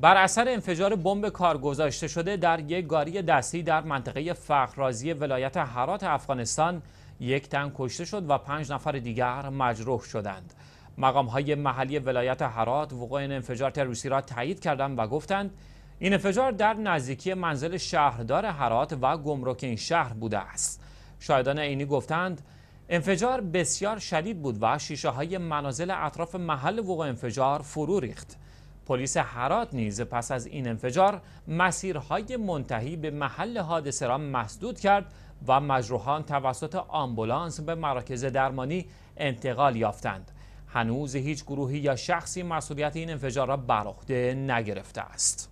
بر اثر انفجار بمب کار گذاشته شده در یک گاری دستی در منطقه فخرازی ولایت هرات افغانستان یک تن کشته شد و پنج نفر دیگر مجروح شدند. مقام های محلی ولایت هرات وقوع این انفجار تروسی را تایید کردند و گفتند این انفجار در نزدیکی منزل شهردار هرات و گمرک این شهر بوده است. شاهدان عینی گفتند انفجار بسیار شدید بود و شیشه های منازل اطراف محل وقوع انفجار فرو ریخت. پلیس هرات نیز پس از این انفجار مسیرهای منتهی به محل حادثه را مسدود کرد و مجروحان توسط آمبولانس به مراکز درمانی انتقال یافتند هنوز هیچ گروهی یا شخصی مسئولیت این انفجار را بر نگرفته است